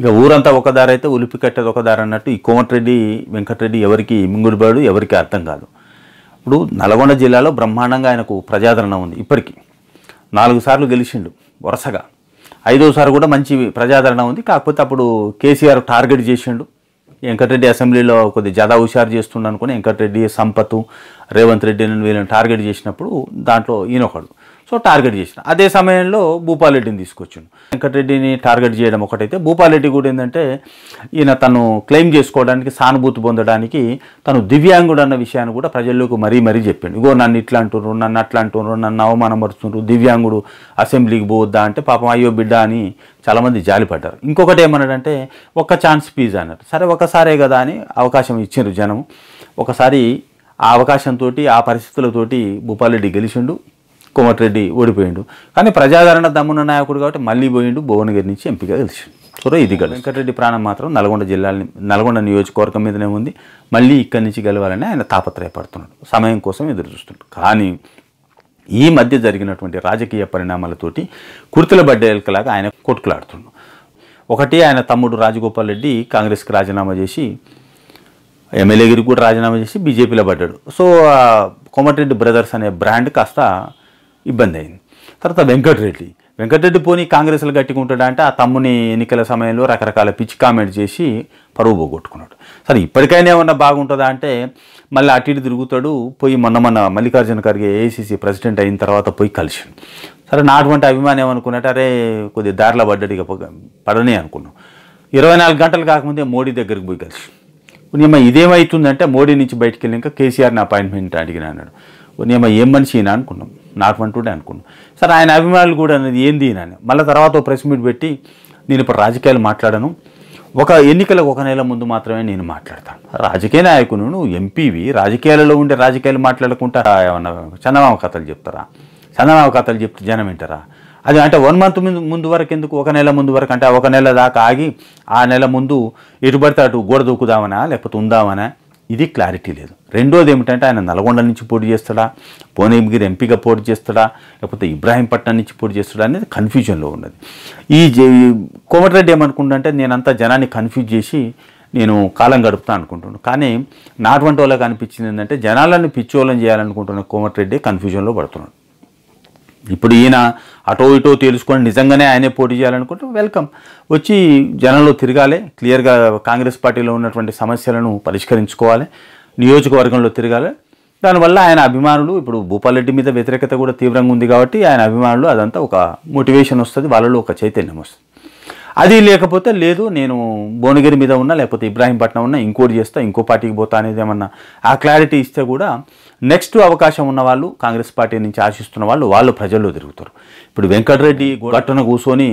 ఇక ఊరంతా ఒక దారి అయితే ఉలిపి కట్టేది ఒక దారి అన్నట్టు ఈ కోమటిరెడ్డి వెంకటరెడ్డి ఎవరికి మింగుడుబాడు ఎవరికి అర్థం కాదు ఇప్పుడు నల్గొండ జిల్లాలో బ్రహ్మాండంగా ఆయనకు ప్రజాదరణ ఉంది ఇప్పటికీ నాలుగు సార్లు గెలిచిండు వరుసగా ఐదోసారి కూడా మంచి ప్రజాదరణ ఉంది కాకపోతే అప్పుడు కేసీఆర్ టార్గెట్ చేసిండు వెంకటరెడ్డి అసెంబ్లీలో కొద్ది జదా హుషారు చేస్తుండనుకుని వెంకటరెడ్డి సంపత్ రేవంత్ రెడ్డి వీళ్ళని టార్గెట్ చేసినప్పుడు దాంట్లో ఈయనొకడు సో టార్గెట్ చేసిన అదే సమయంలో భూపాలరెడ్డిని తీసుకొచ్చిండు వెంకటరెడ్డిని టార్గెట్ చేయడం ఒకటైతే భూపాలరెడ్డి కూడా ఏంటంటే ఈయన తను క్లెయిమ్ చేసుకోవడానికి సానుభూతి పొందడానికి తను దివ్యాంగుడు అన్న విషయాన్ని కూడా ప్రజల్లోకి మరీ మరీ చెప్పాడు ఇగో నన్ను ఇట్లా అంటున్నారు నన్ను అట్లా అంటున్నారు నన్ను అవమానపరుస్తున్నారు దివ్యాంగుడు అసెంబ్లీకి పోవద్దా అంటే పాపం అయ్యో బిడ్డ అని చాలామంది జాలిపడ్డారు ఇంకొకటి ఏమన్నాడంటే ఒక్క ఛాన్స్ ప్లీజ్ అన్నారు సరే ఒకసారే కదా అని అవకాశం ఇచ్చారు జనం ఒకసారి ఆ అవకాశంతో ఆ పరిస్థితులతోటి భూపాలరెడ్డి గెలిచిండు కోమటిరెడ్డి ఓడిపోయిండు కానీ ప్రజాదరణ దమ్మున్న నాయకుడు కాబట్టి మళ్ళీ పోయిండు భువనగిరి నుంచి ఎంపీగా గెలిచిండు సో ఇది గడు వెంకటరెడ్డి ప్రాణం మాత్రం నల్గొండ జిల్లాని నల్గొండ నియోజకవర్గం మీదనే ఉంది మళ్ళీ ఇక్కడి నుంచి గెలవాలని ఆయన తాపత్రయపడుతున్నాడు సమయం కోసం ఎదురు చూస్తున్నాడు కానీ ఈ మధ్య జరిగినటువంటి రాజకీయ పరిణామాలతోటి కుర్తుల బడ్డేలకలాగా ఆయన కొట్టుకులాడుతున్నాడు ఒకటి ఆయన తమ్ముడు రాజగోపాల్ రెడ్డి కాంగ్రెస్కి రాజీనామా చేసి ఎమ్మెల్యేగిరికి కూడా రాజీనామా చేసి బీజేపీలో పడ్డాడు సో కోమటిరెడ్డి బ్రదర్స్ అనే బ్రాండ్ కాస్త ఇబ్బంది అయింది తర్వాత వెంకటరెడ్డి వెంకటరెడ్డి పోనీ కాంగ్రెస్లు గట్టిగా అంటే ఆ తమ్ముని ఎన్నికల సమయంలో రకరకాల పిచ్చి కామెంట్ చేసి పరువు పోగొట్టుకున్నాడు సరే ఇప్పటికైనా ఏమన్నా బాగుంటుందా అంటే మళ్ళీ అటు ఇటు తిరుగుతాడు పోయి మొన్న మొన్న మల్లికార్జున ఖర్గే ఏఐసీసీ ప్రెసిడెంట్ అయిన తర్వాత పోయి కలిసిండు సరే నా అటువంటి అభిమానం ఏమనుకున్నట్టు అరే కొద్ది దారిలో పడ్డాడు ఇక పడనే అనుకున్నాం ఇరవై నాలుగు గంటలు కాకముందే మోడీ దగ్గరికి పోయి కలిసి ఉనియమ్మ ఇదేమవుతుందంటే మోడీ నుంచి బయటికి వెళ్ళినాక కేసీఆర్ని అపాయింట్మెంట్ అడిగిన అన్నాడు ఉనియమ్మ ఏం మనిషి అనుకున్నాం నాకు అంటుండే అనుకున్నాను సరే ఆయన అభిమానులు కూడా అనేది ఏంది అని మళ్ళీ తర్వాత ప్రెస్ మీట్ పెట్టి నేను ఇప్పుడు రాజకీయాలు మాట్లాడను ఒక ఎన్నికలకు ఒక నెల ముందు మాత్రమే నేను మాట్లాడతాను రాజకీయ నాయకును ఎంపీవి రాజకీయాలలో ఉండే రాజకీయాలు మాట్లాడకుండా ఏమన్నా చందమామ కథలు చెప్తారా చందమామ కథలు చెప్తే జనం వింటారా అది అంటే వన్ మంత్ ముందు ముందు వరకు ఎందుకు ఒక నెల ముందు వరకు అంటే ఒక నెల దాకా ఆగి ఆ నెల ముందు ఎటు పడితే అటు గోడ దూకుదామనా లేకపోతే ఉందామనా ఇది క్లారిటీ లేదు రెండోది ఏమిటంటే ఆయన నల్గొండ నుంచి పోటీ చేస్తాడా భువనగిరి ఎంపీగా పోటీ చేస్తాడా లేకపోతే ఇబ్రాహీంపట్నం నుంచి పోటీ చేస్తాడా అనేది కన్ఫ్యూజన్లో ఉన్నది ఈ కోమటిరెడ్డి ఏమనుకుంటుంటే నేనంతా జనాన్ని కన్ఫ్యూజ్ చేసి నేను కాలం గడుపుతా అనుకుంటున్నాను కానీ నాటువంటి వాళ్ళకి అనిపించింది ఏంటంటే జనాలను పిచ్చోళ్ళని చేయాలనుకుంటున్న కోమటిరెడ్డి కన్ఫ్యూజన్లో పడుతున్నాడు ఇప్పుడు ఈయన అటో ఇటో తేల్చుకొని నిజంగానే ఆయనే పోటీ చేయాలనుకుంటే వెల్కమ్ వచ్చి జనంలో తిరగాలి క్లియర్గా కాంగ్రెస్ పార్టీలో ఉన్నటువంటి సమస్యలను పరిష్కరించుకోవాలి నియోజకవర్గంలో తిరగాలి దానివల్ల ఆయన అభిమానులు ఇప్పుడు రెడ్డి మీద వ్యతిరేకత కూడా తీవ్రంగా ఉంది కాబట్టి ఆయన అభిమానులు అదంతా ఒక మోటివేషన్ వస్తుంది వాళ్ళలో ఒక చైతన్యం వస్తుంది అది లేకపోతే లేదు నేను భువనగిరి మీద ఉన్నా లేకపోతే ఇబ్రాహీంపట్నం ఉన్నా ఇంకోటి చేస్తా ఇంకో పార్టీకి పోతా అనేది ఏమన్నా ఆ క్లారిటీ ఇస్తే కూడా నెక్స్ట్ అవకాశం ఉన్న వాళ్ళు కాంగ్రెస్ పార్టీ నుంచి ఆశిస్తున్న వాళ్ళు వాళ్ళు ప్రజల్లో తిరుగుతారు ఇప్పుడు వెంకటరెడ్డి గట్టున కూర్చొని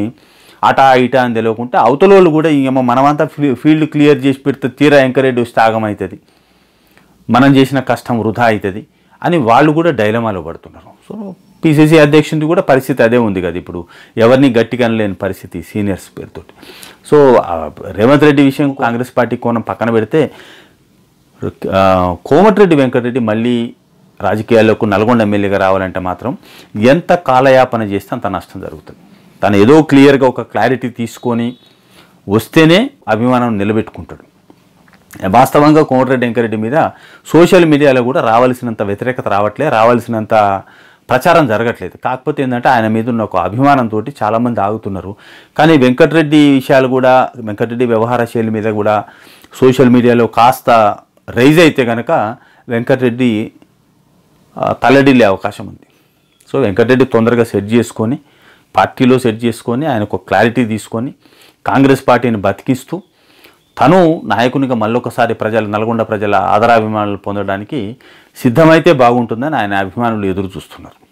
అటా ఇటా అని తెలియకుండా అవతలోళ్ళు కూడా ఇంకేమో మనమంతా ఫీల్డ్ క్లియర్ చేసి పెడితే తీరా ఎంకరెడ్డి వస్తే ఆగమవుతుంది మనం చేసిన కష్టం వృధా అవుతుంది అని వాళ్ళు కూడా డైలమాలో పడుతున్నారు సో పిసిసి అధ్యక్షుడికి కూడా పరిస్థితి అదే ఉంది కదా ఇప్పుడు ఎవరిని గట్టిగా లేని పరిస్థితి సీనియర్స్ పేరుతో సో రేవంత్ రెడ్డి విషయం కాంగ్రెస్ పార్టీ కోణం పక్కన పెడితే కోమటిరెడ్డి వెంకటరెడ్డి మళ్ళీ రాజకీయాల్లోకి నల్గొండ ఎమ్మెల్యేగా రావాలంటే మాత్రం ఎంత కాలయాపన చేస్తే అంత నష్టం జరుగుతుంది తను ఏదో క్లియర్గా ఒక క్లారిటీ తీసుకొని వస్తేనే అభిమానం నిలబెట్టుకుంటాడు వాస్తవంగా కోమటిరెడ్డి వెంకరెడ్డి మీద సోషల్ మీడియాలో కూడా రావాల్సినంత వ్యతిరేకత రావట్లే రావాల్సినంత ప్రచారం జరగట్లేదు కాకపోతే ఏంటంటే ఆయన మీద ఉన్న ఒక అభిమానంతో చాలామంది ఆగుతున్నారు కానీ వెంకటరెడ్డి విషయాలు కూడా వెంకటరెడ్డి వ్యవహార శైలి మీద కూడా సోషల్ మీడియాలో కాస్త రైజ్ అయితే కనుక వెంకటరెడ్డి తల్లడిల్లే అవకాశం ఉంది సో వెంకటరెడ్డి తొందరగా సెట్ చేసుకొని పార్టీలో సెట్ చేసుకొని ఆయనకు క్లారిటీ తీసుకొని కాంగ్రెస్ పార్టీని బతికిస్తూ తను నాయకునిగా మళ్ళొకసారి ప్రజల నల్గొండ ప్రజల ఆదరాభిమానులు పొందడానికి సిద్ధమైతే బాగుంటుందని ఆయన అభిమానులు ఎదురు చూస్తున్నారు